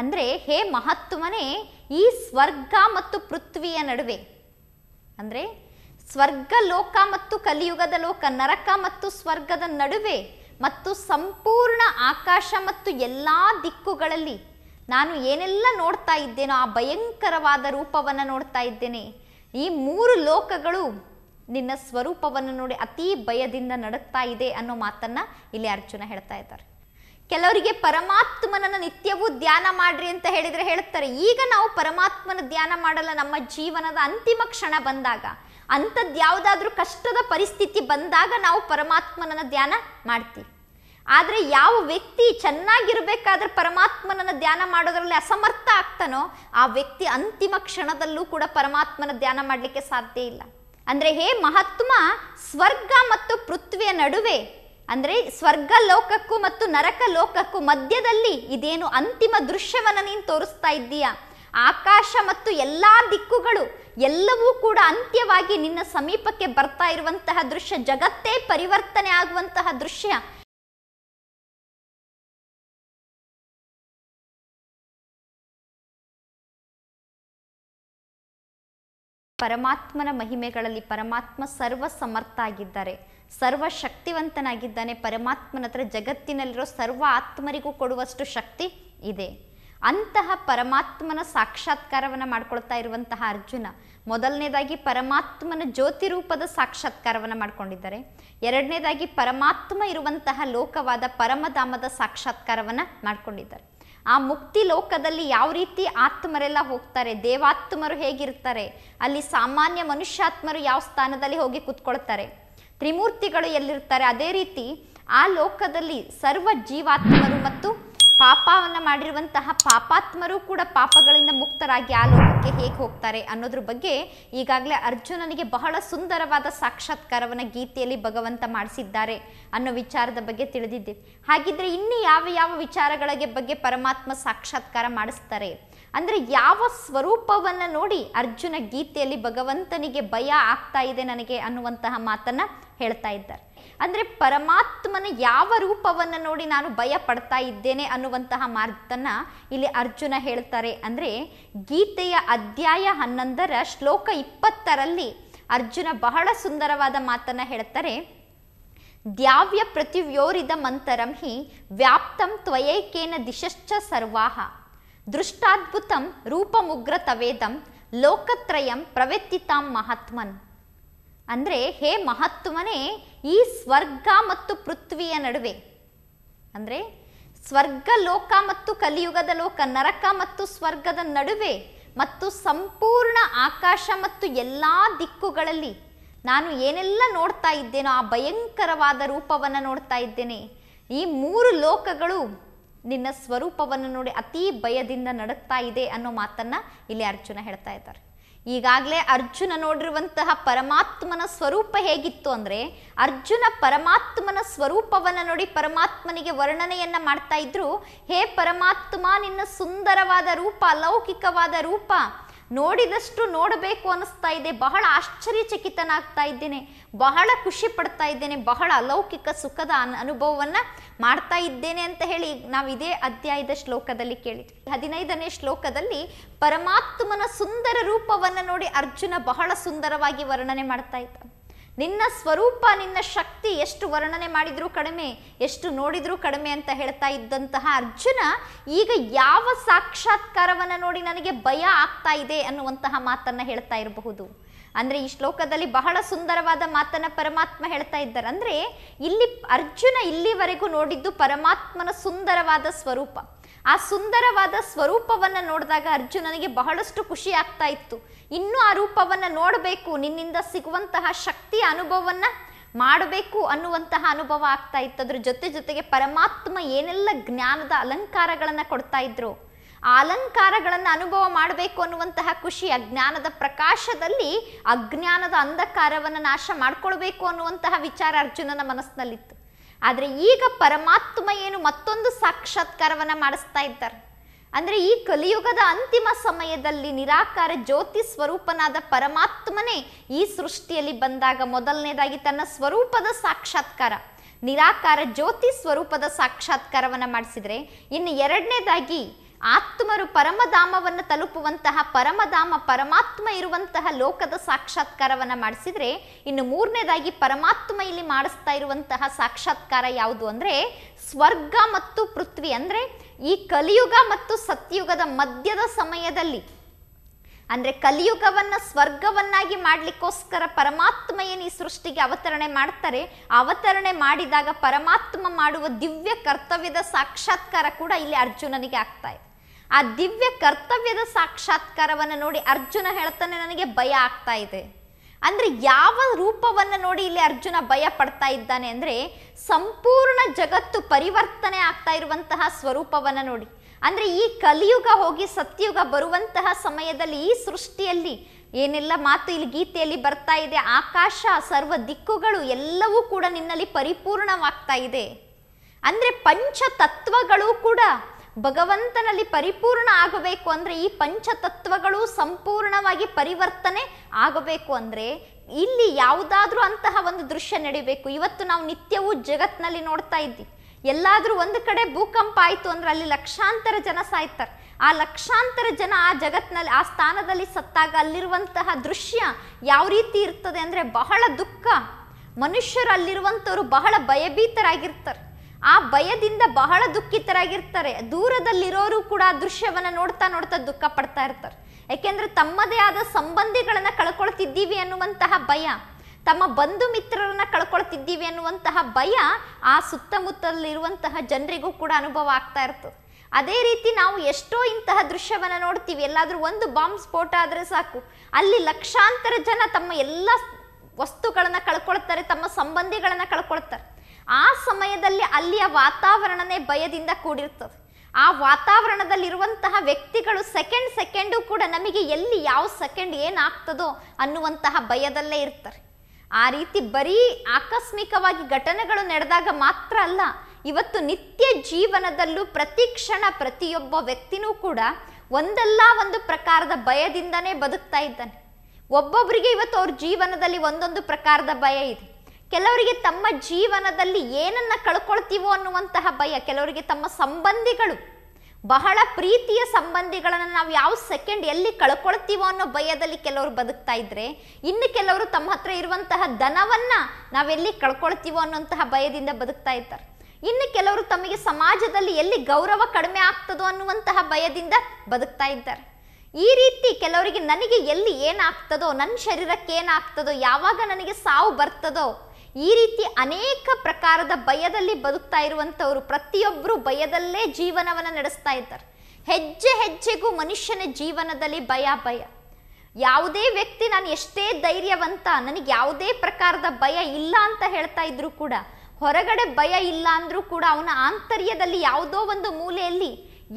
ಅಂದರೆ ಹೇ ಮಹತ್ವನೇ ಈ ಸ್ವರ್ಗ ಮತ್ತು ಪೃಥ್ವಿಯ ನಡುವೆ ಅಂದರೆ ಸ್ವರ್ಗ ಲೋಕ ಮತ್ತು ಕಲಿಯುಗದ ಲೋಕ ನರಕ ಮತ್ತು ಸ್ವರ್ಗದ ನಡುವೆ ಮತ್ತು ಸಂಪೂರ್ಣ ಆಕಾಶ ಮತ್ತು ಎಲ್ಲ ದಿಕ್ಕುಗಳಲ್ಲಿ ನಾನು ಏನೆಲ್ಲ ನೋಡ್ತಾ ಇದ್ದೇನೋ ಆ ಭಯಂಕರವಾದ ರೂಪವನ್ನು ನೋಡ್ತಾ ಇದ್ದೇನೆ ಈ ಮೂರು ಲೋಕಗಳು ನಿನ್ನ ಸ್ವರೂಪವನ್ನು ನೋಡಿ ಅತೀ ಭಯದಿಂದ ನಡುತ್ತಾ ಇದೆ ಅನ್ನೋ ಮಾತನ್ನು ಇಲ್ಲಿ ಅರ್ಜುನ ಹೇಳ್ತಾ ಇದ್ದಾರೆ ಕೆಲವರಿಗೆ ಪರಮಾತ್ಮನನ್ನು ನಿತ್ಯವೂ ಧ್ಯಾನ ಮಾಡ್ರಿ ಅಂತ ಹೇಳಿದರೆ ಹೇಳ್ತಾರೆ ಈಗ ನಾವು ಪರಮಾತ್ಮನ ಧ್ಯಾನ ಮಾಡಲ್ಲ ನಮ್ಮ ಜೀವನದ ಅಂತಿಮ ಕ್ಷಣ ಬಂದಾಗ ಅಂಥದ್ದು ಯಾವುದಾದ್ರೂ ಕಷ್ಟದ ಪರಿಸ್ಥಿತಿ ಬಂದಾಗ ನಾವು ಪರಮಾತ್ಮನನ್ನು ಧ್ಯಾನ ಮಾಡ್ತೀವಿ ಆದರೆ ಯಾವ ವ್ಯಕ್ತಿ ಚೆನ್ನಾಗಿರಬೇಕಾದ್ರೆ ಪರಮಾತ್ಮನನ್ನು ಧ್ಯಾನ ಮಾಡೋದರಲ್ಲಿ ಅಸಮರ್ಥ ಆಗ್ತಾನೋ ಆ ವ್ಯಕ್ತಿ ಅಂತಿಮ ಕ್ಷಣದಲ್ಲೂ ಕೂಡ ಪರಮಾತ್ಮನ ಧ್ಯಾನ ಮಾಡಲಿಕ್ಕೆ ಸಾಧ್ಯ ಇಲ್ಲ ಅಂದರೆ ಹೇ ಮಹಾತ್ಮ ಸ್ವರ್ಗ ಮತ್ತು ಪೃಥ್ವಿಯ ನಡುವೆ ಅಂದರೆ ಸ್ವರ್ಗ ಲೋಕಕ್ಕೂ ಮತ್ತು ನರಕ ಲೋಕಕ್ಕೂ ಮಧ್ಯದಲ್ಲಿ ಇದೇನು ಅಂತಿಮ ದೃಶ್ಯವನ್ನು ನೀನು ತೋರಿಸ್ತಾ ಇದ್ದೀಯಾ ಆಕಾಶ ಮತ್ತು ಎಲ್ಲ ದಿಕ್ಕುಗಳು ಎಲ್ಲವೂ ಕೂಡ ಅಂತ್ಯವಾಗಿ ನಿನ್ನ ಸಮೀಪಕ್ಕೆ ಬರ್ತಾ ಇರುವಂತಹ ದೃಶ್ಯ ಜಗತ್ತೇ ಪರಿವರ್ತನೆ ಆಗುವಂತಹ ದೃಶ್ಯ ಪರಮಾತ್ಮನ ಮಹಿಮೆಗಳಲ್ಲಿ ಪರಮಾತ್ಮ ಸರ್ವ ಸಮರ್ಥ ಆಗಿದ್ದಾರೆ ಸರ್ವ ಶಕ್ತಿವಂತನಾಗಿದ್ದಾನೆ ಪರಮಾತ್ಮನ ಹತ್ರ ಜಗತ್ತಿನಲ್ಲಿರೋ ಸರ್ವ ಆತ್ಮರಿಗೂ ಕೊಡುವಷ್ಟು ಶಕ್ತಿ ಇದೆ ಅಂತಹ ಪರಮಾತ್ಮನ ಸಾಕ್ಷಾತ್ಕಾರವನ್ನು ಮಾಡ್ಕೊಳ್ತಾ ಇರುವಂತಹ ಅರ್ಜುನ ಮೊದಲನೇದಾಗಿ ಪರಮಾತ್ಮನ ಜ್ಯೋತಿ ರೂಪದ ಸಾಕ್ಷಾತ್ಕಾರವನ್ನು ಮಾಡ್ಕೊಂಡಿದ್ದಾರೆ ಎರಡನೇದಾಗಿ ಪರಮಾತ್ಮ ಇರುವಂತಹ ಲೋಕವಾದ ಪರಮಧಾಮದ ಸಾಕ್ಷಾತ್ಕಾರವನ್ನು ಮಾಡ್ಕೊಂಡಿದ್ದಾರೆ ಆ ಮುಕ್ತಿ ಲೋಕದಲ್ಲಿ ಯಾವ ರೀತಿ ಆತ್ಮರೆಲ್ಲ ಹೋಗ್ತಾರೆ ದೇವಾತ್ಮರು ಹೇಗಿರ್ತಾರೆ ಅಲ್ಲಿ ಸಾಮಾನ್ಯ ಮನುಷ್ಯಾತ್ಮರು ಯಾವ ಸ್ಥಾನದಲ್ಲಿ ಹೋಗಿ ಕೂತ್ಕೊಳ್ತಾರೆ ತ್ರಿಮೂರ್ತಿಗಳು ಎಲ್ಲಿರ್ತಾರೆ ಅದೇ ರೀತಿ ಆ ಲೋಕದಲ್ಲಿ ಸರ್ವ ಜೀವಾತ್ಮರು ಮತ್ತು ಪಾಪವನ್ನು ಮಾಡಿರುವಂತಹ ಪಾಪಾತ್ಮರು ಕೂಡ ಪಾಪಗಳಿಂದ ಮುಕ್ತರಾಗಿ ಆ ಲೋಕಕ್ಕೆ ಹೇಗೆ ಹೋಗ್ತಾರೆ ಅನ್ನೋದ್ರ ಬಗ್ಗೆ ಈಗಾಗಲೇ ಅರ್ಜುನನಿಗೆ ಬಹಳ ಸುಂದರವಾದ ಸಾಕ್ಷಾತ್ಕಾರವನ್ನು ಗೀತೆಯಲ್ಲಿ ಭಗವಂತ ಮಾಡಿಸಿದ್ದಾರೆ ಅನ್ನೋ ವಿಚಾರದ ಬಗ್ಗೆ ತಿಳಿದಿದ್ದೆ ಹಾಗಿದ್ರೆ ಇನ್ನು ಯಾವ ಯಾವ ವಿಚಾರಗಳಿಗೆ ಬಗ್ಗೆ ಪರಮಾತ್ಮ ಸಾಕ್ಷಾತ್ಕಾರ ಮಾಡಿಸ್ತಾರೆ ಅಂದರೆ ಯಾವ ಸ್ವರೂಪವನ್ನು ನೋಡಿ ಅರ್ಜುನ ಗೀತೆಯಲ್ಲಿ ಭಗವಂತನಿಗೆ ಭಯ ಆಗ್ತಾ ಇದೆ ನನಗೆ ಅನ್ನುವಂತಹ ಮಾತನ್ನು ಹೇಳ್ತಾ ಇದ್ದಾರೆ ಅಂದರೆ ಪರಮಾತ್ಮನ ಯಾವ ರೂಪವನ್ನು ನೋಡಿ ನಾನು ಭಯ ಪಡ್ತಾ ಇದ್ದೇನೆ ಅನ್ನುವಂತಹ ಮಾತನ್ನು ಇಲ್ಲಿ ಅರ್ಜುನ ಹೇಳ್ತಾರೆ ಅಂದರೆ ಗೀತೆಯ ಅಧ್ಯಾಯ ಹನ್ನೊಂದರ ಶ್ಲೋಕ ಇಪ್ಪತ್ತರಲ್ಲಿ ಅರ್ಜುನ ಬಹಳ ಸುಂದರವಾದ ಮಾತನ್ನು ಹೇಳ್ತಾರೆ ದ್ಯಾವ್ಯ ಪ್ರತಿವ್ಯೋರಿದ ಮಂತರಂ ಹಿ ವ್ಯಾಪ್ತಂ ತ್ವಯೈಕೇನ ದಿಶಶ್ಚ ಸರ್ವಾಹ ದೃಷ್ಟಾದ್ಭುತಂ ರೂಪಮುಗ್ರ ತವೇದಂ ಲೋಕತ್ರಯಂ ಪ್ರವೆತ್ತಿತಾಂ ಮಹಾತ್ಮನ್ ಅಂದರೆ ಹೇ ಮಹಾತ್ಮನೇ ಈ ಸ್ವರ್ಗ ಮತ್ತು ಪೃಥ್ವಿಯ ನಡುವೆ ಅಂದರೆ ಸ್ವರ್ಗ ಲೋಕ ಮತ್ತು ಕಲಿಯುಗದ ಲೋಕ ನರಕ ಮತ್ತು ಸ್ವರ್ಗದ ನಡುವೆ ಮತ್ತು ಸಂಪೂರ್ಣ ಆಕಾಶ ಮತ್ತು ಎಲ್ಲ ದಿಕ್ಕುಗಳಲ್ಲಿ ನಾನು ಏನೆಲ್ಲ ನೋಡ್ತಾ ಇದ್ದೇನೋ ಆ ಭಯಂಕರವಾದ ರೂಪವನ್ನು ನೋಡ್ತಾ ಇದ್ದೇನೆ ಈ ಮೂರು ಲೋಕಗಳು ನಿನ್ನ ಸ್ವರೂಪವನ್ನು ನೋಡಿ ಅತಿ ಭಯದಿಂದ ನಡುತ್ತಾ ಇದೆ ಅನ್ನೋ ಮಾತನ್ನು ಇಲ್ಲಿ ಅರ್ಜುನ ಹೇಳ್ತಾ ಇದ್ದಾರೆ ಈಗಾಗಲೇ ಅರ್ಜುನ ನೋಡಿರುವಂತಹ ಪರಮಾತ್ಮನ ಸ್ವರೂಪ ಹೇಗಿತ್ತು ಅಂದರೆ ಅರ್ಜುನ ಪರಮಾತ್ಮನ ಸ್ವರೂಪವನ್ನು ನೋಡಿ ಪರಮಾತ್ಮನಿಗೆ ವರ್ಣನೆಯನ್ನು ಮಾಡ್ತಾ ಇದ್ರು ಹೇ ಪರಮಾತ್ಮ ನಿನ್ನ ಸುಂದರವಾದ ರೂಪ ಲೌಕಿಕವಾದ ರೂಪ ನೋಡಿದಷ್ಟು ನೋಡಬೇಕು ಅನ್ನಿಸ್ತಾ ಇದೆ ಬಹಳ ಆಶ್ಚರ್ಯಚಕಿತನಾಗ್ತಾ ಇದ್ದೇನೆ ಬಹಳ ಖುಷಿ ಪಡ್ತಾ ಇದ್ದೇನೆ ಬಹಳ ಅಲೌಕಿಕ ಸುಖದ ಅನ್ ಅನುಭವವನ್ನು ಮಾಡ್ತಾ ಇದ್ದೇನೆ ಅಂತ ಹೇಳಿ ನಾವು ಇದೇ ಅಧ್ಯಾಯದ ಶ್ಲೋಕದಲ್ಲಿ ಕೇಳಿದ್ವಿ ಹದಿನೈದನೇ ಶ್ಲೋಕದಲ್ಲಿ ಪರಮಾತ್ಮನ ಸುಂದರ ರೂಪವನ್ನು ನೋಡಿ ಅರ್ಜುನ ಬಹಳ ಸುಂದರವಾಗಿ ವರ್ಣನೆ ಮಾಡ್ತಾ ಇದ್ದ ನಿನ್ನ ಸ್ವರೂಪ ನಿನ್ನ ಶಕ್ತಿ ಎಷ್ಟು ವರ್ಣನೆ ಮಾಡಿದ್ರೂ ಕಡಿಮೆ ಎಷ್ಟು ನೋಡಿದ್ರೂ ಕಡಿಮೆ ಅಂತ ಹೇಳ್ತಾ ಇದ್ದಂತಹ ಅರ್ಜುನ ಈಗ ಯಾವ ಸಾಕ್ಷಾತ್ಕಾರವನ್ನು ನೋಡಿ ನನಗೆ ಭಯ ಆಗ್ತಾ ಇದೆ ಅನ್ನುವಂತಹ ಮಾತನ್ನ ಹೇಳ್ತಾ ಇರಬಹುದು ಅಂದ್ರೆ ಈ ಶ್ಲೋಕದಲ್ಲಿ ಬಹಳ ಸುಂದರವಾದ ಮಾತನ್ನ ಪರಮಾತ್ಮ ಹೇಳ್ತಾ ಇದ್ದಾರೆ ಅಂದ್ರೆ ಇಲ್ಲಿ ಅರ್ಜುನ ಇಲ್ಲಿವರೆಗೂ ನೋಡಿದ್ದು ಪರಮಾತ್ಮನ ಸುಂದರವಾದ ಸ್ವರೂಪ ಆ ಸುಂದರವಾದ ಸ್ವರೂಪವನ್ನು ನೋಡಿದಾಗ ಅರ್ಜುನನಿಗೆ ಬಹಳಷ್ಟು ಖುಷಿ ಆಗ್ತಾ ಇತ್ತು ಇನ್ನೂ ಆ ರೂಪವನ್ನು ನೋಡಬೇಕು ನಿನ್ನಿಂದ ಸಿಗುವಂತಹ ಶಕ್ತಿಯ ಅನುಭವವನ್ನು ಮಾಡಬೇಕು ಅನ್ನುವಂತಹ ಅನುಭವ ಆಗ್ತಾ ಇತ್ತು ಅದ್ರ ಜೊತೆ ಜೊತೆಗೆ ಪರಮಾತ್ಮ ಏನೆಲ್ಲ ಜ್ಞಾನದ ಅಲಂಕಾರಗಳನ್ನು ಕೊಡ್ತಾ ಇದ್ರು ಆ ಅಲಂಕಾರಗಳನ್ನು ಅನುಭವ ಮಾಡಬೇಕು ಅನ್ನುವಂತಹ ಖುಷಿ ಅಜ್ಞಾನದ ಪ್ರಕಾಶದಲ್ಲಿ ಅಜ್ಞಾನದ ಅಂಧಕಾರವನ್ನು ನಾಶ ಮಾಡ್ಕೊಳ್ಬೇಕು ಅನ್ನುವಂತಹ ವಿಚಾರ ಅರ್ಜುನನ ಮನಸ್ಸಿನಲ್ಲಿತ್ತು ಆದರೆ ಈಗ ಪರಮಾತ್ಮ ಏನು ಮತ್ತೊಂದು ಸಾಕ್ಷಾತ್ಕಾರವನ್ನು ಮಾಡಿಸ್ತಾ ಇದ್ದಾರೆ ಅಂದರೆ ಈ ಕಲಿಯುಗದ ಅಂತಿಮ ಸಮಯದಲ್ಲಿ ನಿರಾಕಾರ ಜ್ಯೋತಿ ಸ್ವರೂಪನಾದ ಪರಮಾತ್ಮನೇ ಈ ಸೃಷ್ಟಿಯಲ್ಲಿ ಬಂದಾಗ ಮೊದಲನೇದಾಗಿ ತನ್ನ ಸ್ವರೂಪದ ಸಾಕ್ಷಾತ್ಕಾರ ನಿರಾಕಾರ ಜ್ಯೋತಿ ಸ್ವರೂಪದ ಸಾಕ್ಷಾತ್ಕಾರವನ್ನು ಮಾಡಿಸಿದರೆ ಇನ್ನು ಎರಡನೇದಾಗಿ ಆತ್ಮರು ಪರಮಧಾಮವನ್ನು ತಲುಪುವಂತಹ ಪರಮಧಾಮ ಪರಮಾತ್ಮ ಇರುವಂತಹ ಲೋಕದ ಸಾಕ್ಷಾತ್ಕಾರವನ್ನು ಮಾಡಿಸಿದರೆ ಇನ್ನು ಮೂರನೇದಾಗಿ ಪರಮಾತ್ಮ ಇಲ್ಲಿ ಮಾಡಿಸ್ತಾ ಇರುವಂತಹ ಸಾಕ್ಷಾತ್ಕಾರ ಯಾವುದು ಅಂದರೆ ಸ್ವರ್ಗ ಮತ್ತು ಪೃಥ್ವಿ ಅಂದರೆ ಈ ಕಲಿಯುಗ ಮತ್ತು ಸತ್ಯುಗದ ಮಧ್ಯದ ಸಮಯದಲ್ಲಿ ಅಂದರೆ ಕಲಿಯುಗವನ್ನು ಸ್ವರ್ಗವನ್ನಾಗಿ ಮಾಡಲಿಕ್ಕೋಸ್ಕರ ಪರಮಾತ್ಮ ಏನು ಈ ಸೃಷ್ಟಿಗೆ ಅವತರಣೆ ಮಾಡ್ತಾರೆ ಅವತರಣೆ ಮಾಡಿದಾಗ ಪರಮಾತ್ಮ ಮಾಡುವ ದಿವ್ಯ ಕರ್ತವ್ಯದ ಸಾಕ್ಷಾತ್ಕಾರ ಕೂಡ ಇಲ್ಲಿ ಅರ್ಜುನನಿಗೆ ಆಗ್ತಾ ಇದೆ ಆ ದಿವ್ಯ ಕರ್ತವ್ಯದ ಸಾಕ್ಷಾತ್ಕಾರವನ್ನು ನೋಡಿ ಅರ್ಜುನ ಹೇಳ್ತಾನೆ ನನಗೆ ಭಯ ಆಗ್ತಾ ಇದೆ ಅಂದರೆ ಯಾವ ರೂಪವನ್ನು ನೋಡಿ ಇಲ್ಲಿ ಅರ್ಜುನ ಭಯ ಪಡ್ತಾ ಇದ್ದಾನೆ ಅಂದರೆ ಸಂಪೂರ್ಣ ಜಗತ್ತು ಪರಿವರ್ತನೆ ಆಗ್ತಾ ಇರುವಂತಹ ಸ್ವರೂಪವನ್ನು ನೋಡಿ ಅಂದರೆ ಈ ಕಲಿಯುಗ ಹೋಗಿ ಸತ್ಯುಗ ಬರುವಂತಹ ಸಮಯದಲ್ಲಿ ಈ ಸೃಷ್ಟಿಯಲ್ಲಿ ಏನೆಲ್ಲ ಮಾತು ಇಲ್ಲಿ ಗೀತೆಯಲ್ಲಿ ಬರ್ತಾ ಇದೆ ಆಕಾಶ ಸರ್ವ ದಿಕ್ಕುಗಳು ಎಲ್ಲವೂ ಕೂಡ ನಿನ್ನಲ್ಲಿ ಪರಿಪೂರ್ಣವಾಗ್ತಾ ಇದೆ ಅಂದರೆ ಪಂಚ ತತ್ವಗಳು ಕೂಡ ಭಗವಂತನಲ್ಲಿ ಪರಿಪೂರ್ಣ ಆಗಬೇಕು ಅಂದರೆ ಈ ಪಂಚತತ್ವಗಳು ಸಂಪೂರ್ಣವಾಗಿ ಪರಿವರ್ತನೆ ಆಗಬೇಕು ಅಂದರೆ ಇಲ್ಲಿ ಯಾವುದಾದ್ರೂ ಅಂತಹ ಒಂದು ದೃಶ್ಯ ನಡಿಬೇಕು ಇವತ್ತು ನಾವು ನಿತ್ಯವೂ ಜಗತ್ನಲ್ಲಿ ನೋಡ್ತಾ ಇದ್ವಿ ಎಲ್ಲಾದರೂ ಒಂದು ಕಡೆ ಭೂಕಂಪ ಆಯಿತು ಅಂದರೆ ಅಲ್ಲಿ ಲಕ್ಷಾಂತರ ಜನ ಸಾಯ್ತಾರೆ ಆ ಲಕ್ಷಾಂತರ ಜನ ಆ ಜಗತ್ನಲ್ಲಿ ಆ ಸ್ಥಾನದಲ್ಲಿ ಸತ್ತಾಗ ಅಲ್ಲಿರುವಂತಹ ದೃಶ್ಯ ಯಾವ ರೀತಿ ಇರ್ತದೆ ಅಂದರೆ ಬಹಳ ದುಃಖ ಮನುಷ್ಯರು ಅಲ್ಲಿರುವಂಥವ್ರು ಬಹಳ ಭಯಭೀತರಾಗಿರ್ತಾರೆ ಆ ಭಯದಿಂದ ಬಹಳ ದುಃಖಿತರಾಗಿರ್ತಾರೆ ದೂರದಲ್ಲಿರೋರು ಕೂಡ ಆ ದೃಶ್ಯವನ್ನ ನೋಡ್ತಾ ನೋಡ್ತಾ ದುಃಖ ಪಡ್ತಾ ಇರ್ತಾರೆ ಯಾಕೆಂದ್ರೆ ತಮ್ಮದೇ ಆದ ಸಂಬಂಧಿಗಳನ್ನ ಕಳ್ಕೊಳ್ತಿದ್ದೀವಿ ಅನ್ನುವಂತಹ ಭಯ ತಮ್ಮ ಬಂಧು ಮಿತ್ರರನ್ನ ಕಳ್ಕೊಳ್ತಿದ್ದೀವಿ ಅನ್ನುವಂತಹ ಭಯ ಆ ಸುತ್ತಮುತ್ತಲಿರುವಂತಹ ಜನರಿಗೂ ಕೂಡ ಅನುಭವ ಆಗ್ತಾ ಇರ್ತದೆ ಅದೇ ರೀತಿ ನಾವು ಎಷ್ಟೋ ಇಂತಹ ದೃಶ್ಯವನ್ನ ನೋಡ್ತೀವಿ ಎಲ್ಲಾದರೂ ಒಂದು ಬಾಂಬ್ ಸ್ಫೋಟ ಆದ್ರೆ ಸಾಕು ಅಲ್ಲಿ ಲಕ್ಷಾಂತರ ಜನ ತಮ್ಮ ಎಲ್ಲ ವಸ್ತುಗಳನ್ನು ಕಳ್ಕೊಳ್ತಾರೆ ತಮ್ಮ ಸಂಬಂಧಿಗಳನ್ನು ಕಳ್ಕೊಳ್ತಾರೆ ಆ ಸಮಯದಲ್ಲಿ ಅಲ್ಲಿಯ ವಾತಾವರಣನೇ ಭಯದಿಂದ ಕೂಡಿರ್ತದೆ ಆ ವಾತಾವರಣದಲ್ಲಿರುವಂತಹ ವ್ಯಕ್ತಿಗಳು ಸೆಕೆಂಡ್ ಸೆಕೆಂಡು ಕೂಡ ನಮಗೆ ಎಲ್ಲಿ ಯಾವ ಸೆಕೆಂಡ್ ಏನಾಗ್ತದೋ ಅನ್ನುವಂತಹ ಭಯದಲ್ಲೇ ಇರ್ತಾರೆ ಆ ರೀತಿ ಬರೀ ಆಕಸ್ಮಿಕವಾಗಿ ಘಟನೆಗಳು ನಡೆದಾಗ ಮಾತ್ರ ಅಲ್ಲ ಇವತ್ತು ನಿತ್ಯ ಜೀವನದಲ್ಲೂ ಪ್ರತಿ ಕ್ಷಣ ಪ್ರತಿಯೊಬ್ಬ ವ್ಯಕ್ತಿನೂ ಕೂಡ ಒಂದಲ್ಲ ಒಂದು ಪ್ರಕಾರದ ಭಯದಿಂದನೇ ಬದುಕ್ತಾ ಇದ್ದಾನೆ ಒಬ್ಬೊಬ್ಬರಿಗೆ ಇವತ್ತು ಅವ್ರ ಜೀವನದಲ್ಲಿ ಒಂದೊಂದು ಪ್ರಕಾರದ ಭಯ ಇದೆ ಕೆಲವರಿಗೆ ತಮ್ಮ ಜೀವನದಲ್ಲಿ ಏನನ್ನ ಕಳ್ಕೊಳ್ತೀವೋ ಅನ್ನುವಂತಹ ಭಯ ಕೆಲವರಿಗೆ ತಮ್ಮ ಸಂಬಂಧಿಗಳು ಬಹಳ ಪ್ರೀತಿಯ ಸಂಬಂಧಿಗಳನ್ನು ನಾವು ಯಾವ ಸೆಕೆಂಡ್ ಎಲ್ಲಿ ಕಳ್ಕೊಳ್ತೀವೋ ಅನ್ನೋ ಭಯದಲ್ಲಿ ಕೆಲವರು ಬದುಕ್ತಾ ಇದ್ರೆ ಇನ್ನು ಕೆಲವರು ತಮ್ಮ ಹತ್ರ ಇರುವಂತಹ ಧನವನ್ನ ನಾವೆಲ್ಲಿ ಕಳ್ಕೊಳ್ತೀವೋ ಅನ್ನುವಂತಹ ಭಯದಿಂದ ಬದುಕ್ತಾ ಇದ್ದಾರೆ ಇನ್ನು ಕೆಲವರು ತಮಗೆ ಸಮಾಜದಲ್ಲಿ ಎಲ್ಲಿ ಗೌರವ ಕಡಿಮೆ ಆಗ್ತದೋ ಅನ್ನುವಂತಹ ಭಯದಿಂದ ಬದುಕ್ತಾ ಇದ್ದಾರೆ ಈ ರೀತಿ ಕೆಲವರಿಗೆ ನನಗೆ ಎಲ್ಲಿ ಏನಾಗ್ತದೋ ನನ್ನ ಶರೀರಕ್ಕೆ ಏನಾಗ್ತದೋ ಯಾವಾಗ ನನಗೆ ಸಾವು ಬರ್ತದೋ ಈ ರೀತಿ ಅನೇಕ ಪ್ರಕಾರದ ಭಯದಲ್ಲಿ ಬದುಕ್ತಾ ಇರುವಂಥವರು ಪ್ರತಿಯೊಬ್ಬರು ಭಯದಲ್ಲೇ ಜೀವನವನ್ನು ನಡೆಸ್ತಾ ಇದ್ದಾರೆ ಹೆಜ್ಜೆ ಹೆಜ್ಜೆಗೂ ಮನುಷ್ಯನ ಜೀವನದಲ್ಲಿ ಭಯ ಭಯ ಯಾವುದೇ ವ್ಯಕ್ತಿ ನಾನು ಎಷ್ಟೇ ಧೈರ್ಯವಂತ ನನಗೆ ಯಾವುದೇ ಪ್ರಕಾರದ ಭಯ ಇಲ್ಲ ಅಂತ ಹೇಳ್ತಾ ಇದ್ರು ಕೂಡ ಹೊರಗಡೆ ಭಯ ಇಲ್ಲ ಅಂದರೂ ಕೂಡ ಅವನ ಆಂತರ್ಯದಲ್ಲಿ ಯಾವುದೋ ಒಂದು ಮೂಲೆಯಲ್ಲಿ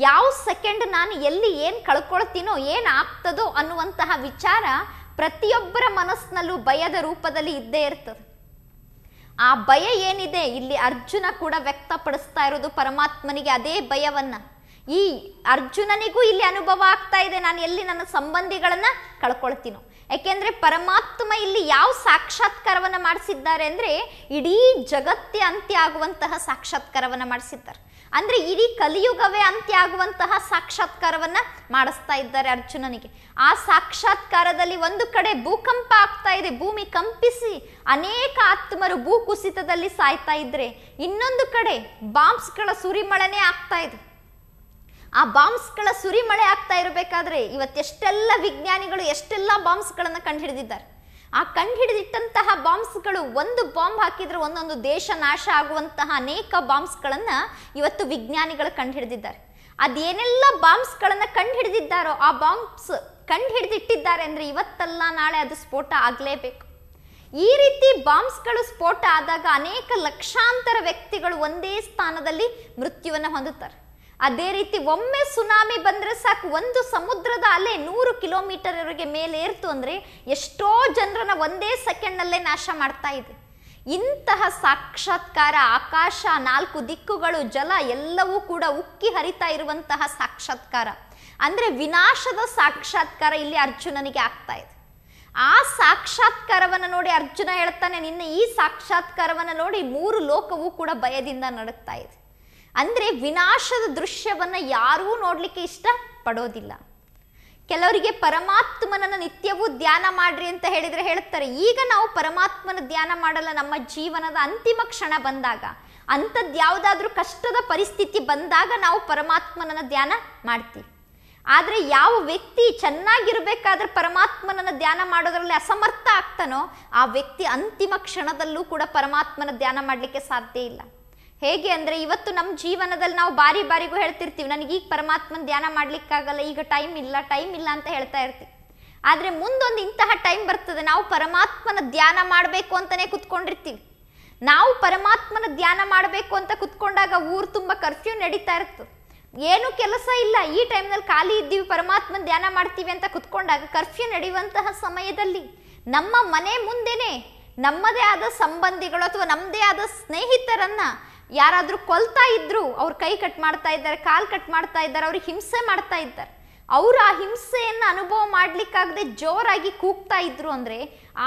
ಯಾವ ಸೆಕೆಂಡ್ ನಾನು ಎಲ್ಲಿ ಏನು ಕಳ್ಕೊಳ್ತೀನೋ ಏನು ಆಗ್ತದೋ ಅನ್ನುವಂತಹ ವಿಚಾರ ಪ್ರತಿಯೊಬ್ಬರ ಮನಸ್ಸಿನಲ್ಲೂ ಭಯದ ರೂಪದಲ್ಲಿ ಇದ್ದೇ ಇರ್ತದೆ ಆ ಭಯ ಏನಿದೆ ಇಲ್ಲಿ ಅರ್ಜುನ ಕೂಡ ವ್ಯಕ್ತಪಡಿಸ್ತಾ ಇರೋದು ಪರಮಾತ್ಮನಿಗೆ ಅದೇ ಭಯವನ್ನ ಈ ಅರ್ಜುನನಿಗೂ ಇಲ್ಲಿ ಅನುಭವ ಆಗ್ತಾ ಇದೆ ನಾನು ಎಲ್ಲಿ ನನ್ನ ಸಂಬಂಧಿಗಳನ್ನ ಕಳ್ಕೊಳ್ತೀನೋ ಯಾಕೆಂದ್ರೆ ಪರಮಾತ್ಮ ಇಲ್ಲಿ ಯಾವ ಸಾಕ್ಷಾತ್ಕಾರವನ್ನ ಮಾಡಿಸಿದ್ದಾರೆ ಅಂದ್ರೆ ಇಡೀ ಜಗತ್ತೇ ಅಂತ್ಯ ಆಗುವಂತಹ ಸಾಕ್ಷಾತ್ಕಾರವನ್ನ ಮಾಡಿಸಿದ್ದಾರೆ ಅಂದ್ರೆ ಇಡೀ ಕಲಿಯುಗವೇ ಅಂತ್ಯ ಆಗುವಂತಹ ಸಾಕ್ಷಾತ್ಕಾರವನ್ನ ಮಾಡಿಸ್ತಾ ಇದ್ದಾರೆ ಅರ್ಜುನನಿಗೆ ಆ ಸಾಕ್ಷಾತ್ಕಾರದಲ್ಲಿ ಒಂದು ಕಡೆ ಭೂಕಂಪ ಆಗ್ತಾ ಇದೆ ಭೂಮಿ ಕಂಪಿಸಿ ಅನೇಕ ಆತ್ಮರು ಭೂಕುಸಿತದಲ್ಲಿ ಸಾಯ್ತಾ ಇದ್ರೆ ಇನ್ನೊಂದು ಕಡೆ ಬಾಂಬ್ಸ್ಗಳ ಸುರಿಮಳೆನೇ ಆಗ್ತಾ ಇದೆ ಆ ಬಾಂಬ್ಸ್ಗಳ ಸುರಿಮಳೆ ಆಗ್ತಾ ಇರಬೇಕಾದ್ರೆ ಇವತ್ತೆಷ್ಟೆಲ್ಲ ವಿಜ್ಞಾನಿಗಳು ಎಷ್ಟೆಲ್ಲ ಕಂಡು ಹಿಡಿದಿದ್ದಾರೆ ಆ ಕಂಡು ಹಿಡಿದಿಟ್ಟಂತಹ ಬಾಂಬ್ಸ್ಗಳು ಒಂದು ಬಾಂಬ್ ಹಾಕಿದ್ರೆ ಒಂದೊಂದು ದೇಶ ನಾಶ ಆಗುವಂತಹ ಅನೇಕ ಬಾಂಬ್ಸ್ಗಳನ್ನು ಇವತ್ತು ವಿಜ್ಞಾನಿಗಳು ಕಂಡು ಹಿಡಿದಿದ್ದಾರೆ ಅದೇನೆಲ್ಲ ಬಾಂಬ್ಸ್ಗಳನ್ನು ಕಂಡು ಹಿಡಿದಿದ್ದಾರೋ ಆ ಬಾಂಬ್ಸ್ ಕಂಡು ಹಿಡಿದಿಟ್ಟಿದ್ದಾರೆ ಅಂದರೆ ಇವತ್ತಲ್ಲ ನಾಳೆ ಅದು ಸ್ಫೋಟ ಆಗಲೇಬೇಕು ಈ ರೀತಿ ಬಾಂಬ್ಸ್ಗಳು ಸ್ಫೋಟ ಆದಾಗ ಅನೇಕ ಲಕ್ಷಾಂತರ ವ್ಯಕ್ತಿಗಳು ಒಂದೇ ಸ್ಥಾನದಲ್ಲಿ ಮೃತ್ಯುವನ್ನು ಹೊಂದುತ್ತಾರೆ ಅದೇ ರೀತಿ ಒಮ್ಮೆ ಸುನಾಮಿ ಬಂದರೆ ಸಾಕು ಒಂದು ಸಮುದ್ರದ ಅಲೆ ನೂರು ಕಿಲೋಮೀಟರ್ ಇವರಿಗೆ ಮೇಲೆ ಏರ್ತು ಅಂದರೆ ಎಷ್ಟೋ ಜನರನ್ನ ಒಂದೇ ಸೆಕೆಂಡಲ್ಲೇ ನಾಶ ಮಾಡ್ತಾ ಇದೆ ಇಂತಹ ಸಾಕ್ಷಾತ್ಕಾರ ಆಕಾಶ ನಾಲ್ಕು ದಿಕ್ಕುಗಳು ಜಲ ಎಲ್ಲವೂ ಕೂಡ ಉಕ್ಕಿ ಹರಿತಾ ಇರುವಂತಹ ಸಾಕ್ಷಾತ್ಕಾರ ಅಂದರೆ ವಿನಾಶದ ಸಾಕ್ಷಾತ್ಕಾರ ಇಲ್ಲಿ ಅರ್ಜುನನಿಗೆ ಆಗ್ತಾ ಇದೆ ಆ ಸಾಕ್ಷಾತ್ಕಾರವನ್ನು ನೋಡಿ ಅರ್ಜುನ ಹೇಳ್ತಾನೆ ನಿನ್ನ ಈ ಸಾಕ್ಷಾತ್ಕಾರವನ್ನು ನೋಡಿ ಮೂರು ಲೋಕವೂ ಕೂಡ ಭಯದಿಂದ ನಡುಗ್ತಾ ಇದೆ ಅಂದರೆ ವಿನಾಶದ ದೃಶ್ಯವನ್ನು ಯಾರೂ ನೋಡಲಿಕ್ಕೆ ಇಷ್ಟ ಪಡೋದಿಲ್ಲ ಕೆಲವರಿಗೆ ಪರಮಾತ್ಮನನ್ನ ನಿತ್ಯವೂ ಧ್ಯಾನ ಮಾಡ್ರಿ ಅಂತ ಹೇಳಿದರೆ ಹೇಳ್ತಾರೆ ಈಗ ನಾವು ಪರಮಾತ್ಮನ ಧ್ಯಾನ ಮಾಡಲ್ಲ ನಮ್ಮ ಜೀವನದ ಅಂತಿಮ ಕ್ಷಣ ಬಂದಾಗ ಅಂಥದ್ದು ಯಾವುದಾದ್ರೂ ಕಷ್ಟದ ಪರಿಸ್ಥಿತಿ ಬಂದಾಗ ನಾವು ಪರಮಾತ್ಮನನ್ನ ಧ್ಯಾನ ಮಾಡ್ತೀವಿ ಆದರೆ ಯಾವ ವ್ಯಕ್ತಿ ಚೆನ್ನಾಗಿರಬೇಕಾದ್ರೆ ಪರಮಾತ್ಮನನ್ನು ಧ್ಯಾನ ಮಾಡೋದರಲ್ಲಿ ಅಸಮರ್ಥ ಆಗ್ತಾನೋ ಆ ವ್ಯಕ್ತಿ ಅಂತಿಮ ಕ್ಷಣದಲ್ಲೂ ಕೂಡ ಪರಮಾತ್ಮನ ಧ್ಯಾನ ಮಾಡಲಿಕ್ಕೆ ಸಾಧ್ಯ ಇಲ್ಲ ಹೇಗೆ ಅಂದ್ರೆ ಇವತ್ತು ನಮ್ಮ ಜೀವನದಲ್ಲಿ ನಾವು ಬಾರಿ ಬಾರಿಗೂ ಹೇಳ್ತಿರ್ತೀವಿ ನನಗೆ ಈಗ ಪರಮಾತ್ಮನ ಧ್ಯಾನ ಮಾಡ್ಲಿಕ್ಕಾಗಲ್ಲ ಈಗ ಟೈಮ್ ಇಲ್ಲ ಟೈಮ್ ಇಲ್ಲ ಅಂತ ಹೇಳ್ತಾ ಇರ್ತೀವಿ ಆದ್ರೆ ಮುಂದೊಂದು ಇಂತಹ ಟೈಮ್ ಬರ್ತದೆ ನಾವು ಪರಮಾತ್ಮನ ಧ್ಯಾನ ಮಾಡಬೇಕು ಅಂತಾನೆ ಕುತ್ಕೊಂಡಿರ್ತೀವಿ ನಾವು ಪರಮಾತ್ಮನ ಧ್ಯಾನ ಮಾಡಬೇಕು ಅಂತ ಕುತ್ಕೊಂಡಾಗ ಊರು ತುಂಬಾ ಕರ್ಫ್ಯೂ ನಡೀತಾ ಇರ್ತದೆ ಏನು ಕೆಲಸ ಇಲ್ಲ ಈ ಟೈಮ್ನಲ್ಲಿ ಖಾಲಿ ಇದ್ದೀವಿ ಪರಮಾತ್ಮನ ಧ್ಯಾನ ಮಾಡ್ತೀವಿ ಅಂತ ಕುತ್ಕೊಂಡಾಗ ಕರ್ಫ್ಯೂ ನಡೆಯುವಂತಹ ಸಮಯದಲ್ಲಿ ನಮ್ಮ ಮನೆ ಮುಂದೆನೆ ನಮ್ಮದೇ ಆದ ಸಂಬಂಧಿಗಳು ಅಥವಾ ನಮ್ಮದೇ ಆದ ಸ್ನೇಹಿತರನ್ನ ಯಾರಾದರೂ ಕೊಲ್ತಾ ಇದ್ರು ಅವ್ರ ಕೈ ಕಟ್ ಮಾಡ್ತಾ ಇದ್ದಾರೆ ಕಾಲ್ ಕಟ್ ಮಾಡ್ತಾ ಇದ್ದಾರೆ ಅವ್ರಿಗೆ ಹಿಂಸೆ ಮಾಡ್ತಾ ಇದ್ದಾರೆ ಅವರು ಆ ಹಿಂಸೆಯನ್ನು ಅನುಭವ ಮಾಡಲಿಕ್ಕಾಗದೆ ಜೋರಾಗಿ ಕೂಗ್ತಾ ಇದ್ರು ಅಂದರೆ